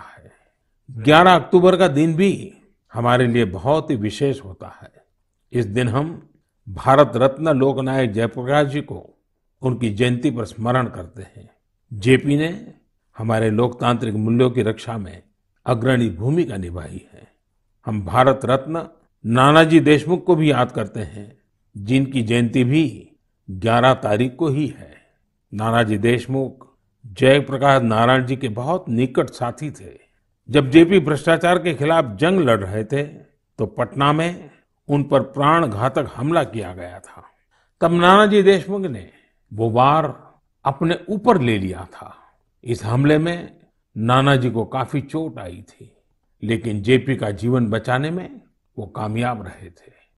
है 11 अक्टूबर का दिन भी हमारे लिए बहुत ही विशेष होता है इस दिन हम भारत रत्न लोकनायक जयप्रकाश जी को उनकी जयंती पर स्मरण करते हैं जेपी ने हमारे लोकतांत्रिक मूल्यों की रक्षा में अग्रणी भूमिका निभाई है हम भारत रत्न नानाजी देशमुख को भी याद करते हैं जिनकी जयंती भी 11 तारीख को ही है नानाजी देशमुख जयप्रकाश नारायण जी के बहुत निकट साथी थे जब जेपी भ्रष्टाचार के खिलाफ जंग लड़ रहे थे तो पटना में उन पर प्राण घातक हमला किया गया था तब नानाजी देशमुख ने वो वार अपने ऊपर ले लिया था इस हमले में नानाजी को काफी चोट आई थी लेकिन जेपी का जीवन बचाने में वो कामयाब रहे थे